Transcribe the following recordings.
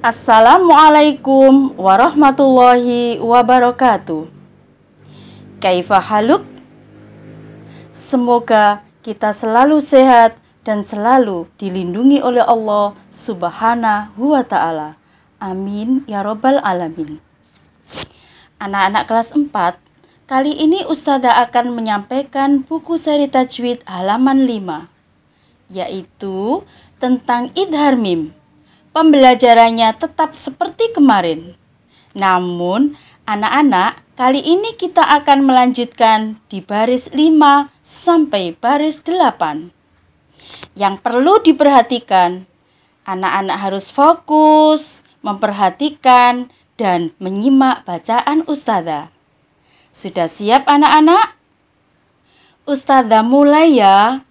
Assalamualaikum warahmatullahi wabarakatuh. Kaifa haluk? Semoga kita selalu sehat dan selalu dilindungi oleh Allah Subhanahu wa taala. Amin ya robbal alamin. Anak-anak kelas 4, kali ini Ustazah akan menyampaikan buku seri tajwid halaman 5 yaitu tentang idhar mim Pembelajarannya tetap seperti kemarin. Namun, anak-anak, kali ini kita akan melanjutkan di baris 5 sampai baris 8. Yang perlu diperhatikan, anak-anak harus fokus, memperhatikan, dan menyimak bacaan ustada. Sudah siap anak-anak? Ustada mulai ya.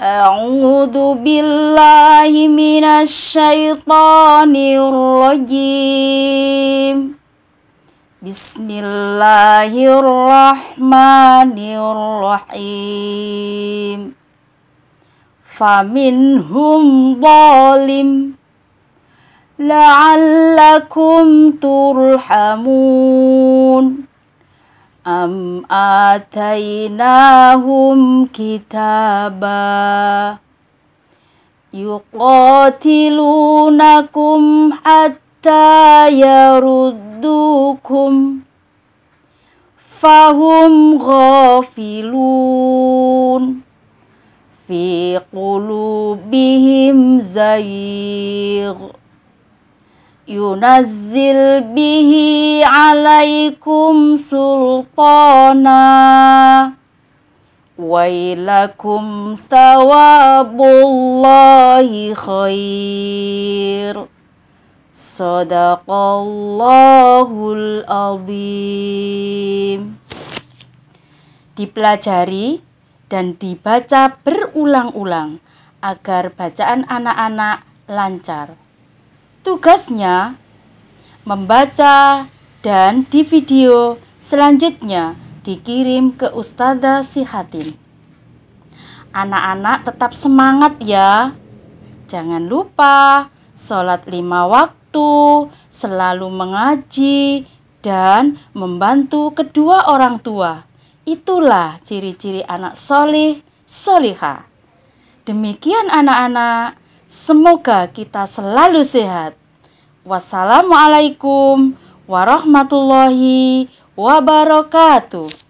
أعوذ بالله من الشيطان الرجيم بسم الله الرحمن الرحيم فمنهم ظالم لعلكم ترحمون أم آتيناهم كتابا يقاتلونكم حتى يردوكم فهم غافلون في قلوبهم زيغ yunazil bihi alaikum sultana wailakum thawabullahi khair sadaqallahul azim dipelajari dan dibaca berulang-ulang agar bacaan anak-anak lancar Tugasnya membaca dan di video selanjutnya dikirim ke Ustazah Sihatin. Anak-anak tetap semangat ya. Jangan lupa sholat lima waktu, selalu mengaji, dan membantu kedua orang tua. Itulah ciri-ciri anak solih, soliha. Demikian anak-anak. Semoga kita selalu sehat. Wassalamualaikum warahmatullahi wabarakatuh.